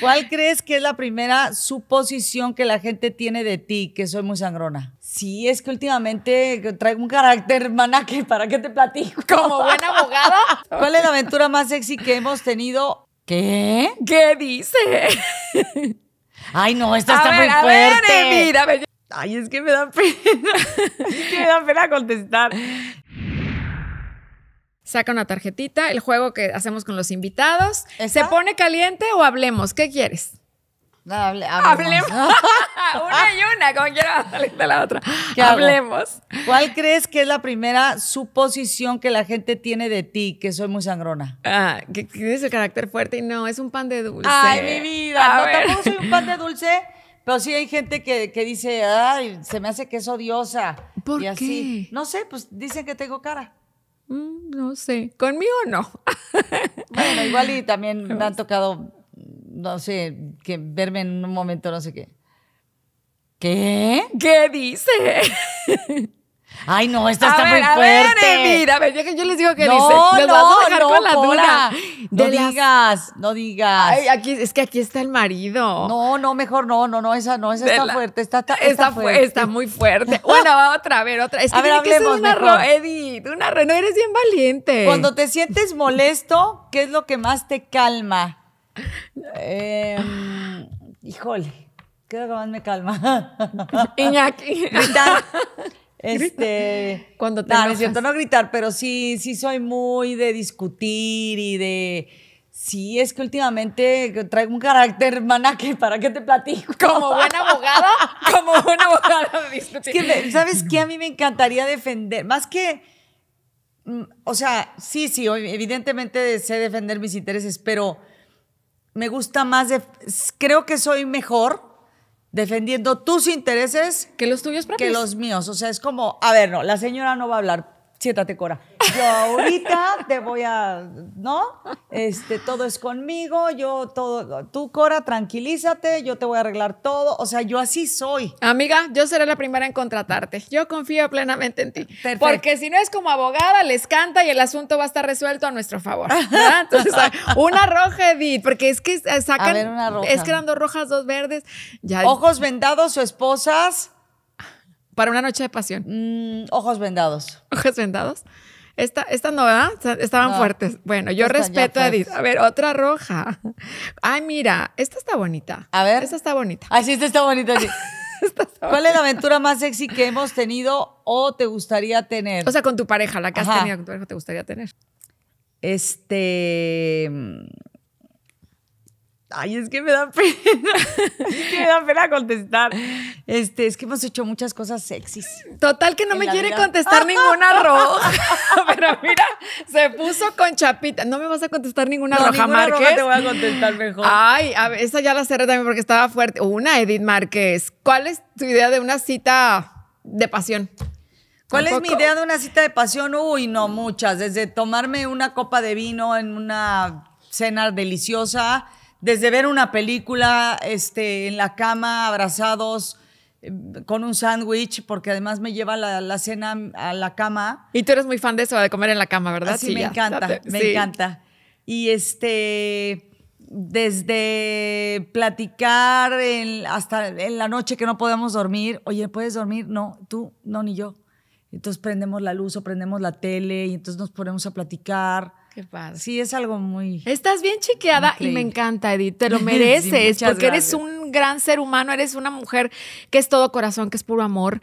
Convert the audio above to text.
¿Cuál crees que es la primera suposición que la gente tiene de ti, que soy muy sangrona? Sí, es que últimamente traigo un carácter, maná, que para qué te platico. Como buena abogada. ¿Cuál es la aventura más sexy que hemos tenido? ¿Qué? ¿Qué dice? Ay, no, esta está muy fuerte. mira, Ay, es que me da pena. es que me da pena contestar saca una tarjetita, el juego que hacemos con los invitados. ¿Se pone caliente o hablemos? ¿Qué quieres? hablemos. una y una, como quiero salir de la otra. hablemos. ¿Cuál crees que es la primera suposición que la gente tiene de ti, que soy muy sangrona? Ah, que tienes el carácter fuerte y no, es un pan de dulce. Ay, mi vida. no, tampoco soy un pan de dulce, pero sí hay gente que, dice, ay, se me hace que es odiosa. ¿Por y así. No sé, pues dicen que tengo cara. Mm, no sé, conmigo no. bueno, igual y también me han tocado, no sé, que verme en un momento, no sé qué. ¿Qué? ¿Qué dice? Ay, no, esta está muy fuerte. A ver, eh, mira, a ver, yo les digo que no, dice. Los no, a dejar no, con la duda. No digas, no digas. Ay, aquí, es que aquí está el marido. No, no, mejor no, no, no, esa no, esa está fuerte, está, está, está, está, fuerte. Está muy fuerte. Bueno, otra, a ver, otra. Es que a ver, hablemos, una mejor. una ro, no eres bien valiente. Cuando te sientes molesto, ¿qué es lo que más te calma? Eh, híjole. lo que más me calma. Iñaki. Gritar, este, cuando te. No, me siento no gritar, pero sí, sí soy muy de discutir y de. Sí, es que últimamente traigo un carácter, hermana, que para qué te platico. Como buena abogada. Como buena abogada. es que, ¿Sabes qué? A mí me encantaría defender. Más que. Mm, o sea, sí, sí, evidentemente sé defender mis intereses, pero me gusta más. De, creo que soy mejor defendiendo tus intereses. Que los tuyos propios. Que los míos. O sea, es como, a ver, no, la señora no va a hablar siéntate, Cora. Yo ahorita te voy a, ¿no? Este, todo es conmigo, yo todo, tú, Cora, tranquilízate, yo te voy a arreglar todo. O sea, yo así soy. Amiga, yo seré la primera en contratarte. Yo confío plenamente en ti. Porque si no es como abogada, les canta y el asunto va a estar resuelto a nuestro favor. una roja, Edith, porque es que eh, sacan, es que rojas, dos verdes. Ojos vendados o esposas. Para una noche de pasión. Mm, ojos vendados. Ojos vendados. Esta, esta no, ¿verdad? Estaban fuertes. Bueno, yo respeto a Edith. A ver, otra roja. Ay, mira, esta está bonita. A ver. Esta está bonita. Ay, ah, sí, esta está bonita. Sí. ¿Cuál es la aventura más sexy que hemos tenido o te gustaría tener? O sea, con tu pareja, la que has tenido con tu pareja te gustaría tener. Este. Mm, ay, es que me da pena. es que me da pena contestar. Este, es que hemos hecho muchas cosas sexys. Total que no me quiere contestar ninguna roja. Pero mira, se puso con chapita. No me vas a contestar ninguna no, roja, te voy a contestar mejor. Ay, a esa ya la cerré también porque estaba fuerte. Una, Edith Márquez. ¿Cuál es tu idea de una cita de pasión? ¿Cuál es mi idea de una cita de pasión? Uy, no, muchas. Desde tomarme una copa de vino en una cena deliciosa, desde ver una película este, en la cama, abrazados, eh, con un sándwich, porque además me lleva la, cena a la cama. Y tú eres muy fan de eso, de comer en la cama, ¿verdad? sí, me encanta, me encanta. Y este, desde platicar hasta en la noche que no podemos dormir, oye, ¿puedes dormir? No, tú, no, ni yo. Entonces prendemos la luz o prendemos la tele y entonces nos ponemos a platicar. Qué padre. Sí, es algo muy... Estás bien chequeada y me encanta, Edith, te lo mereces, porque eres un gran ser humano, eres una mujer que es todo corazón, que es puro amor.